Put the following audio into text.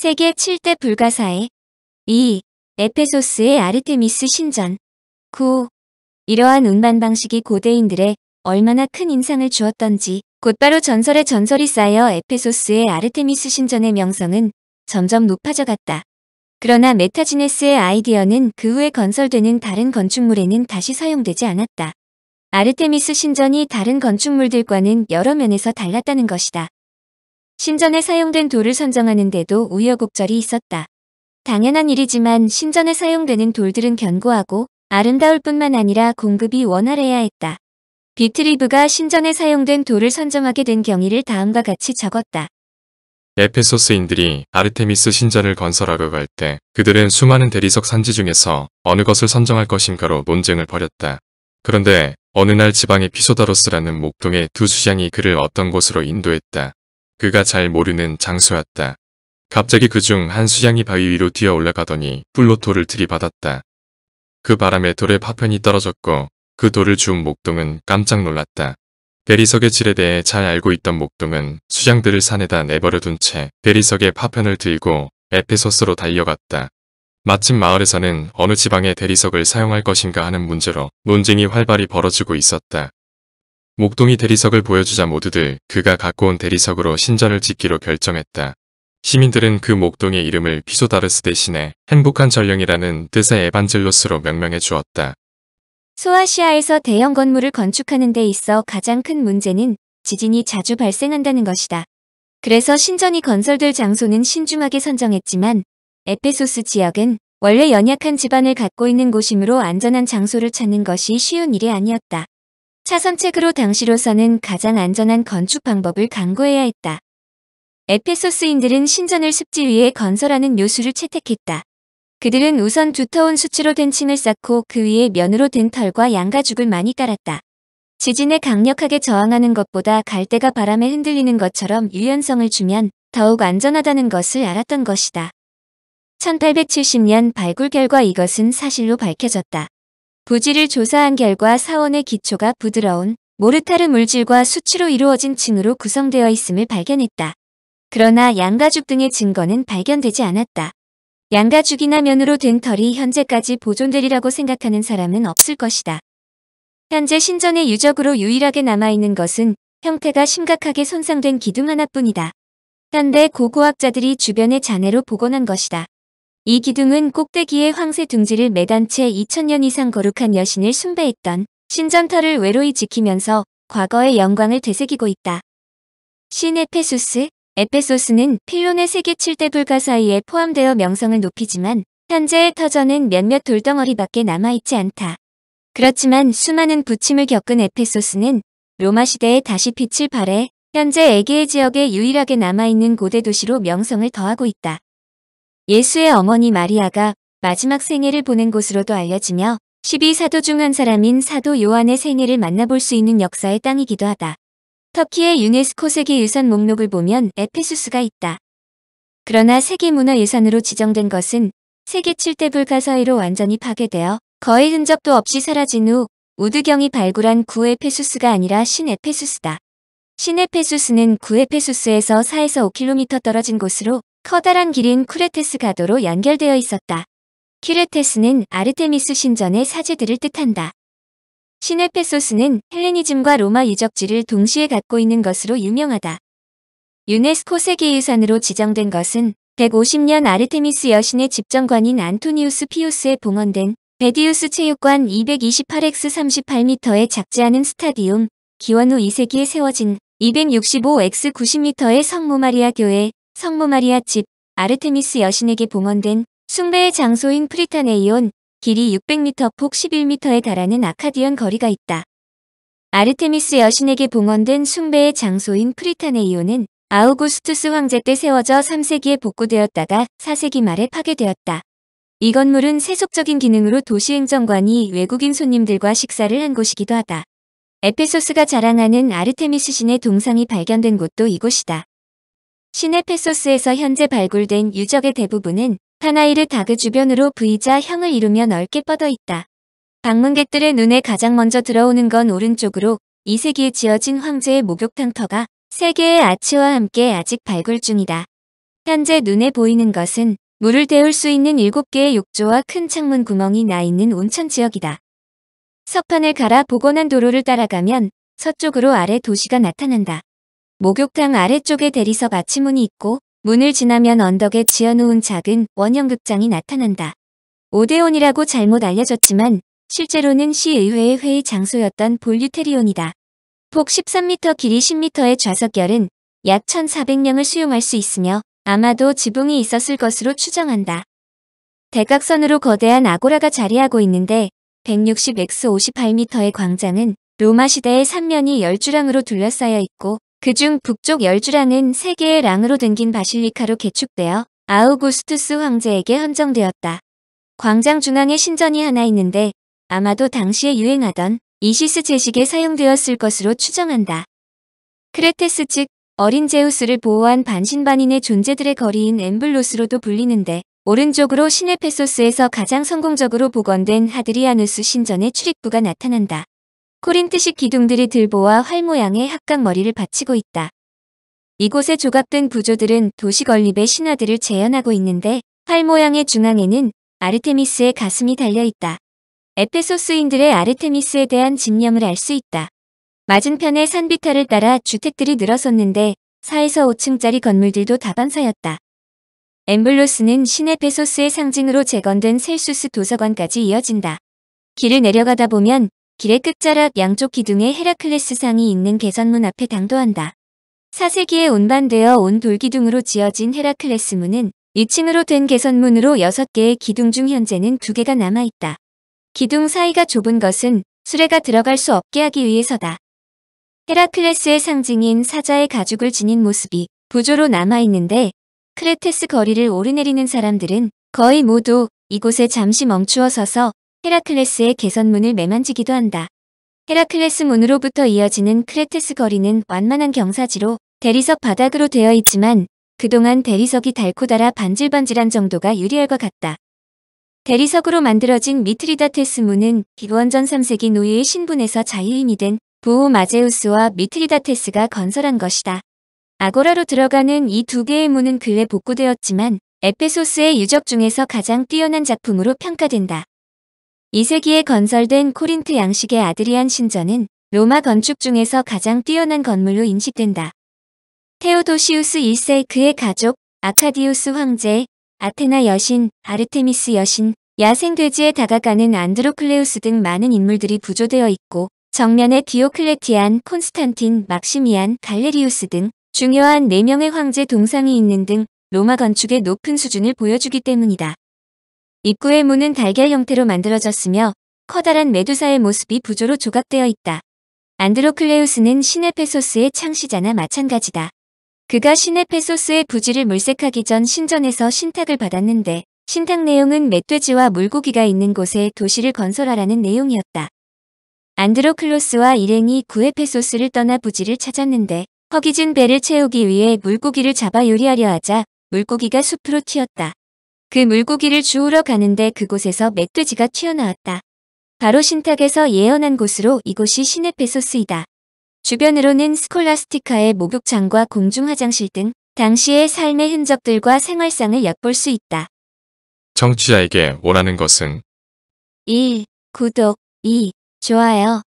세계 7대 불가사의 2. 에페소스의 아르테미스 신전 9. 이러한 운반 방식이 고대인들의 얼마나 큰 인상을 주었던지 곧바로 전설의 전설이 쌓여 에페소스의 아르테미스 신전의 명성은 점점 높아져 갔다. 그러나 메타지네스의 아이디어는 그 후에 건설되는 다른 건축물에는 다시 사용되지 않았다. 아르테미스 신전이 다른 건축물들과는 여러 면에서 달랐다는 것이다. 신전에 사용된 돌을 선정하는 데도 우여곡절이 있었다. 당연한 일이지만 신전에 사용되는 돌들은 견고하고 아름다울 뿐만 아니라 공급이 원활해야 했다. 비트리브가 신전에 사용된 돌을 선정하게 된 경위를 다음과 같이 적었다. 에페소스인들이 아르테미스 신전을 건설하고 갈때 그들은 수많은 대리석 산지 중에서 어느 것을 선정할 것인가로 논쟁을 벌였다. 그런데 어느 날 지방의 피소다로스라는 목동의 두 수장이 그를 어떤 곳으로 인도했다. 그가 잘 모르는 장소였다. 갑자기 그 중 한 수양이 바위 위로 뛰어 올라가더니 플로토를 들이받았다. 그 바람에 돌의 파편이 떨어졌고 그 돌을 주운 목동은 깜짝 놀랐다. 대리석의 질에 대해 잘 알고 있던 목동은 수양들을 산에다 내버려둔 채 대리석의 파편을 들고 에페소스로 달려갔다. 마침 마을에서는 어느 지방의 대리석을 사용할 것인가 하는 문제로 논쟁이 활발히 벌어지고 있었다. 목동이 대리석을 보여주자 모두들 그가 갖고 온 대리석으로 신전을 짓기로 결정했다. 시민들은 그 목동의 이름을 피소다르스 대신에 행복한 전령이라는 뜻의 에반젤로스로 명명해 주었다. 소아시아에서 대형 건물을 건축하는 데 있어 가장 큰 문제는 지진이 자주 발생한다는 것이다. 그래서 신전이 건설될 장소는 신중하게 선정했지만 에페소스 지역은 원래 연약한 집안을 갖고 있는 곳이므로 안전한 장소를 찾는 것이 쉬운 일이 아니었다. 차선책으로 당시로서는 가장 안전한 건축 방법을 강구해야 했다. 에페소스인들은 신전을 습지 위에 건설하는 요술을 채택했다. 그들은 우선 두터운 수치로 된 층을 쌓고 그 위에 면으로 된 털과 양가죽을 많이 깔았다. 지진에 강력하게 저항하는 것보다 갈대가 바람에 흔들리는 것처럼 유연성을 주면 더욱 안전하다는 것을 알았던 것이다. 1870년 발굴 결과 이것은 사실로 밝혀졌다. 부지를 조사한 결과 사원의 기초가 부드러운 모르타르 물질과 수치로 이루어진 층으로 구성되어 있음을 발견했다. 그러나 양가죽 등의 증거는 발견되지 않았다. 양가죽이나 면으로 된 털이 현재까지 보존되리라고 생각하는 사람은 없을 것이다. 현재 신전의 유적으로 유일하게 남아있는 것은 형태가 심각하게 손상된 기둥 하나뿐이다. 현대 고고학자들이 주변의 잔해로 복원한 것이다. 이 기둥은 꼭대기에 황새 둥지를 매단 채 2000년 이상 거룩한 여신을 숭배했던 신전터를 외로이 지키면서 과거의 영광을 되새기고 있다. 신 에페소스, 에페소스는 필론의 세계 7대 불가 사이에 포함되어 명성을 높이지만 현재의 터전은 몇몇 돌덩어리밖에 남아있지 않다. 그렇지만 수많은 부침을 겪은 에페소스는 로마 시대에 다시 빛을 발해 현재 에게의 지역에 유일하게 남아있는 고대 도시로 명성을 더하고 있다. 예수의 어머니 마리아가 마지막 생애를 보낸 곳으로도 알려지며 12사도 중 한 사람인 사도 요한의 생애를 만나볼 수 있는 역사의 땅이기도 하다. 터키의 유네스코 세계유산 목록을 보면 에페수스가 있다. 그러나 세계문화유산으로 지정된 것은 세계 7대 불가 사의로 완전히 파괴되어 거의 흔적도 없이 사라진 후 우드경이 발굴한 구에페수스가 아니라 신에페수스다. 신에페수스는 구에페수스에서 4에서 5km 떨어진 곳으로 커다란 길인 쿠레테스 가도로 연결되어 있었다. 키레테스는 아르테미스 신전의 사제들을 뜻한다. 시네페소스는 헬레니즘과 로마 유적지를 동시에 갖고 있는 것으로 유명하다. 유네스코 세계유산으로 지정된 것은 150년 아르테미스 여신의 집정관인 안토니우스 피우스에 봉헌된 베디우스 체육관 228x38m에 작지않은 스타디움, 기원후 2세기에 세워진 265x90m의 성모 마리아 교회, 성모 마리아 집, 아르테미스 여신에게 봉헌된 숭배의 장소인 프리타네 이온 길이 600m 폭 11m에 달하는 아카디언 거리가 있다. 아르테미스 여신에게 봉헌된 숭배의 장소인 프리타네 이온은 아우구스투스 황제 때 세워져 3세기에 복구되었다가 4세기 말에 파괴되었다. 이 건물은 세속적인 기능으로 도시행정관이 외국인 손님들과 식사를 한 곳이기도 하다. 에페소스가 자랑하는 아르테미스 신의 동상이 발견된 곳도 이곳이다. 시네페소스에서 현재 발굴된 유적의 대부분은 파나이르 다그 주변으로 V자 형을 이루며 넓게 뻗어 있다. 방문객들의 눈에 가장 먼저 들어오는 건 오른쪽으로 2세기에 지어진 황제의 목욕탕터가 3개의 아치와 함께 아직 발굴 중이다. 현재 눈에 보이는 것은 물을 데울 수 있는 7개의 욕조와 큰 창문 구멍이 나 있는 온천 지역이다. 석판을 갈아 복원한 도로를 따라가면 서쪽으로 아래 도시가 나타난다. 목욕탕 아래쪽에 대리석 아치문이 있고 문을 지나면 언덕에 지어놓은 작은 원형극장이 나타난다. 오데온이라고 잘못 알려졌지만 실제로는 시의회의 회의 장소였던 볼류테리온이다. 폭 13m 길이 10m의 좌석열은 약 1,400명을 수용할 수 있으며 아마도 지붕이 있었을 것으로 추정한다. 대각선으로 거대한 아고라가 자리하고 있는데 160x 58m의 광장은 로마 시대의 3면이 열주랑으로 둘러싸여 있고 그중 북쪽 열주라는 세계의 랑으로 등긴 바실리카로 개축되어 아우구스투스 황제에게 헌정되었다. 광장 중앙에 신전이 하나 있는데 아마도 당시에 유행하던 이시스 제식에 사용되었을 것으로 추정한다. 크레테스 즉 어린 제우스를 보호한 반신반인의 존재들의 거리인 엠블로스로도 불리는데 오른쪽으로 시네페소스에서 가장 성공적으로 복원된 하드리아누스 신전의 출입구가 나타난다. 코린트식 기둥들이 들보와 활 모양의 합각머리를 받치고 있다. 이곳에 조각된 구조들은 도시 건립의 신화들을 재현하고 있는데 활 모양의 중앙에는 아르테미스의 가슴이 달려있다. 에페소스인들의 아르테미스에 대한 집념을 알 수 있다. 맞은편의 산비탈을 따라 주택들이 늘어섰는데 4에서 5층짜리 건물들도 다반사였다. 엠블로스는 신의 페소스의 상징으로 재건된 셀수스 도서관까지 이어진다. 길을 내려가다 보면 길의 끝자락 양쪽 기둥에 헤라클레스상이 있는 개선문 앞에 당도한다. 4세기에 운반되어온 돌기둥으로 지어진 헤라클레스문은 2층으로 된 개선문으로 6개의 기둥 중 현재는 2개가 남아있다. 기둥 사이가 좁은 것은 수레가 들어갈 수 없게 하기 위해서다. 헤라클레스의 상징인 사자의 가죽을 지닌 모습이 부조로 남아있는데 크레테스 거리를 오르내리는 사람들은 거의 모두 이곳에 잠시 멈추어 서서 헤라클레스의 개선문을 매만지기도 한다. 헤라클레스 문으로부터 이어지는 크레테스 거리는 완만한 경사지로 대리석 바닥으로 되어 있지만 그동안 대리석이 닳고 달아 반질반질한 정도가 유리할것 같다. 대리석으로 만들어진 미트리다테스 문은 기원전 3세기 노예의 신분에서 자유인이 된 부호 마제우스와 미트리다테스가 건설한 것이다. 아고라로 들어가는 이 두 개의 문은 근래 복구되었지만 에페소스의 유적 중에서 가장 뛰어난 작품으로 평가된다. 2세기에 건설된 코린트 양식의 아드리안 신전은 로마 건축 중에서 가장 뛰어난 건물로 인식된다. 테오도시우스 1세 그의 가족, 아카디우스 황제, 아테나 여신, 아르테미스 여신, 야생돼지에 다가가는 안드로클레우스 등 많은 인물들이 부조되어 있고 정면에 디오클레티안, 콘스탄틴, 막시미안, 갈레리우스 등 중요한 4명의 황제 동상이 있는 등 로마 건축의 높은 수준을 보여주기 때문이다. 입구의 문은 달걀 형태로 만들어졌으며 커다란 메두사의 모습이 부조로 조각되어 있다. 안드로클레우스는 시네페소스의 창시자나 마찬가지다. 그가 시네페소스의 부지를 물색하기 전 신전에서 신탁을 받았는데 신탁 내용은 멧돼지와 물고기가 있는 곳에 도시를 건설하라는 내용이었다. 안드로클로스와 일행이 구에페소스를 떠나 부지를 찾았는데 허기진 배를 채우기 위해 물고기를 잡아 요리하려 하자 물고기가 숲으로 튀었다. 그 물고기를 주우러 가는데 그곳에서 멧돼지가 튀어나왔다. 바로 신탁에서 예언한 곳으로 이곳이 시네 페소스이다. 주변으로는 스콜라스티카의 목욕장과 공중화장실 등 당시의 삶의 흔적들과 생활상을 엿볼 수 있다. 정치자에게 원하는 것은 1. 구독 2. 좋아요